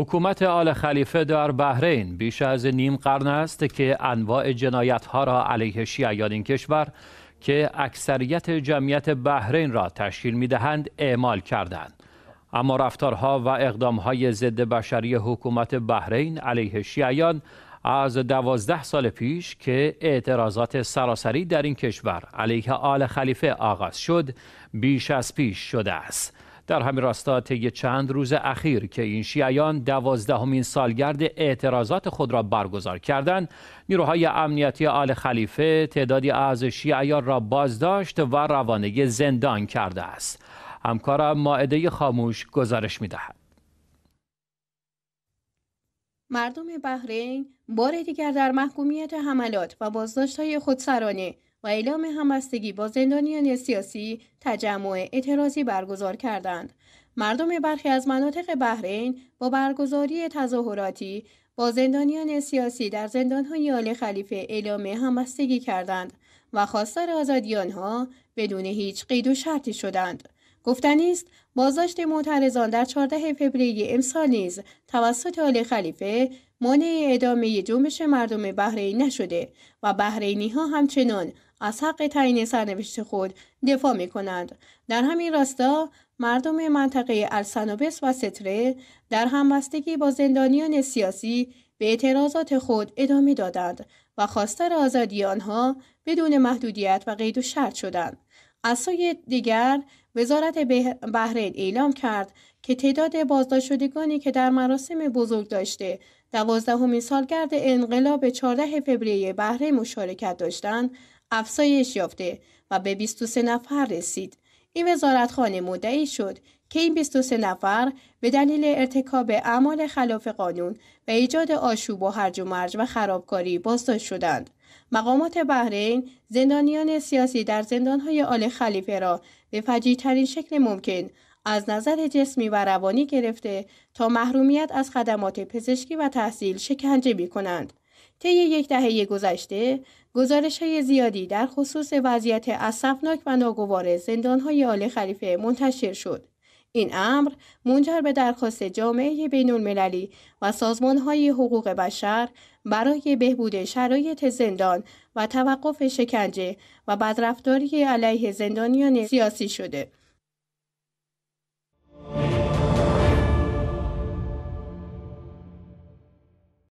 حکومت آل خلیفه در بحرین بیش از نیم قرن است که انواع جنایت ها را علیه شیعیان این کشور که اکثریت جمعیت بحرین را تشکیل می دهند اعمال کردند. اما رفتارها و اقدامهای ضد بشری حکومت بحرین علیه شیعیان از دوازده سال پیش که اعتراضات سراسری در این کشور علیه آل خلیفه آغاز شد بیش از پیش شده است. در همین راستا طی چند روز اخیر که این شیعیان دوازدهمین سالگرد اعتراضات خود را برگزار کردند نیروهای امنیتی آل خلیفه تعدادی از شیعیان را بازداشت و روانه زندان کرده است همکارم ماعده خاموش گزارش میدهد مردم بحرین بار دیگر در محکومیت حملات و بازداشت های خودسرانه و اعلام همبستگی با زندانیان سیاسی تجمع اعتراضی برگزار کردند. مردم برخی از مناطق بحرین با برگزاری تظاهراتی با زندانیان سیاسی در زندانهای آل خلیفه اعلام همبستگی کردند و خواستار آزادی ها بدون هیچ قید و شرطی شدند. گفتنیست است بازداشت معترضان در 14 فوریه امسال نیز توسط آل خلیفه مانع ادامه جنبش مردم بحرین نشده و بحرینی ها همچنان از حق تعیین سرنوشت خود دفاع می در همین راستا مردم منطقه السنوبس و ستره در همبستگی با زندانیان سیاسی به اعتراضات خود ادامه دادند و خواستار آزادی آنها بدون محدودیت و قید و شرط شدند. از سوی دیگر وزارت بحرین اعلام کرد که تعداد شدگانی که در مراسم بزرگ داشته دوازدهمین سالگرد انقلاب 14 فوریه بهره مشارکت داشتند افزایش یافته و به 23 نفر رسید. این وزارتخانه مدعی شد که این 23 نفر به دلیل ارتکاب اعمال خلاف قانون و ایجاد آشوب و هرج و مرج و خرابکاری بازداشت شدند. مقامات بحرین زندانیان سیاسی در زندانهای آل خلیفه را به ترین شکل ممکن از نظر جسمی و روانی گرفته تا محرومیت از خدمات پزشکی و تحصیل شکنجه می کنند. طی یک دهه گذشته گزارش های زیادی در خصوص وضعیت اصفناک و ناگوار های آل خلیفه منتشر شد. این امر منجر به درخواست جامعه بین المللی و سازمان های حقوق بشر برای بهبود شرایط زندان و توقف شکنجه و بدرفتاری علیه زندانیان سیاسی شده.